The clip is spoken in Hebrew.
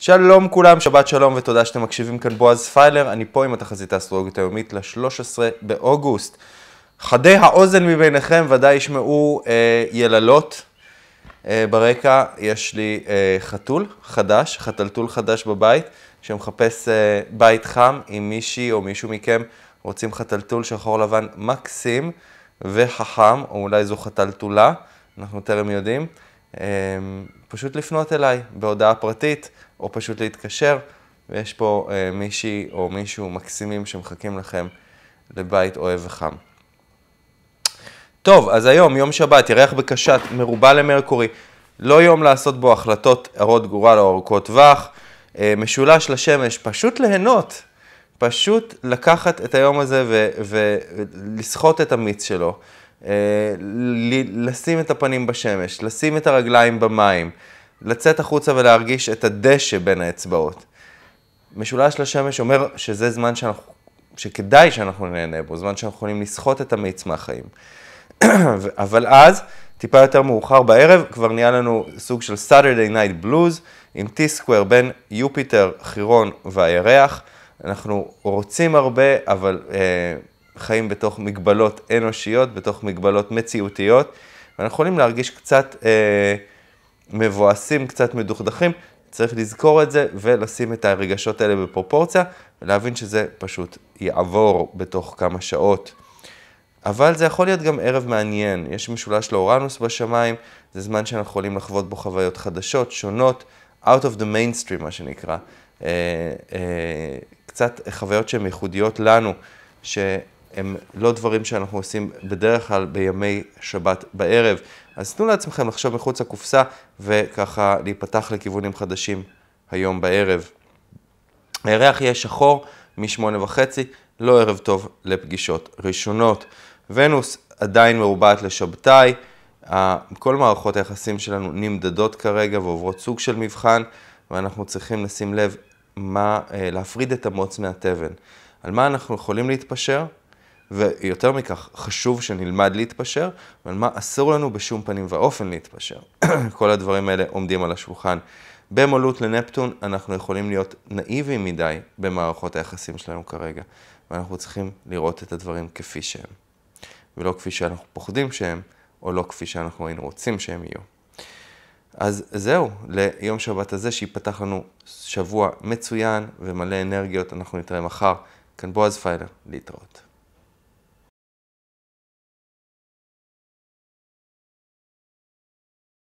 שלום כולם, שבת שלום ותודה שאתם מקשיבים כאן בועז פיילר, אני פה עם התחזית האסטרולוגית היומית ל-13 באוגוסט. חדי האוזן מביניכם ודאי ישמעו אה, יללות. אה, ברקע יש לי אה, חתול חדש, חתלתול חדש בבית, שמחפש אה, בית חם, עם מישהי או מישהו מכם רוצים חתלתול שחור לבן מקסים וחכם, או אולי זו חתלתולה, אנחנו טרם יודעים. אמ, פשוט לפנות אליי בהודעה פרטית, או פשוט להתקשר, ויש פה אה, מישהי או מישהו מקסימים שמחכים לכם לבית אוהב וחם. טוב, אז היום, יום שבת, ירח בקשת, מרובה למרקורי. לא יום לעשות בו החלטות הרות גורל או ארוכות טווח. אה, משולש לשמש, פשוט ליהנות פשוט לקחת את היום הזה ו- ולסחוט את המיץ שלו, אה, לשים את הפנים בשמש, לשים את הרגליים במים, לצאת החוצה ולהרגיש את הדשא בין האצבעות. משולש לשמש אומר שזה זמן שאנחנו, שכדאי שאנחנו נהנה בו, זמן שאנחנו יכולים לסחוט את המיץ מהחיים. אבל אז, טיפה יותר מאוחר בערב, כבר נהיה לנו סוג של Saturday Night Blues עם T-Square בין יופיטר, חירון והירח. אנחנו רוצים הרבה, אבל אה, חיים בתוך מגבלות אנושיות, בתוך מגבלות מציאותיות, ואנחנו יכולים להרגיש קצת אה, מבואסים, קצת מדוכדכים. צריך לזכור את זה ולשים את הרגשות האלה בפרופורציה, ולהבין שזה פשוט יעבור בתוך כמה שעות. אבל זה יכול להיות גם ערב מעניין, יש משולש לאורנוס בשמיים, זה זמן שאנחנו יכולים לחוות בו חוויות חדשות, שונות, out of the mainstream מה שנקרא. אה, אה, קצת חוויות שהן ייחודיות לנו, שהן לא דברים שאנחנו עושים בדרך כלל בימי שבת בערב. אז תנו לעצמכם לחשוב מחוץ לקופסה וככה להיפתח לכיוונים חדשים היום בערב. הירח יהיה שחור משמונה וחצי, לא ערב טוב לפגישות ראשונות. ונוס עדיין מרובעת לשבתאי, כל מערכות היחסים שלנו נמדדות כרגע ועוברות סוג של מבחן, ואנחנו צריכים לשים לב מה, אה, להפריד את המוץ מהתבן, על מה אנחנו יכולים להתפשר, ויותר מכך, חשוב שנלמד להתפשר, ועל מה אסור לנו בשום פנים ואופן להתפשר. כל הדברים האלה עומדים על השולחן. במולות לנפטון אנחנו יכולים להיות נאיבים מדי במערכות היחסים שלנו כרגע, ואנחנו צריכים לראות את הדברים כפי שהם, ולא כפי שאנחנו פוחדים שהם, או לא כפי שאנחנו היינו רוצים שהם יהיו. אז זהו, ליום שבת הזה שיפתח לנו שבוע מצוין ומלא אנרגיות. אנחנו נתראה מחר. כאן בועז פיילר, להתראות.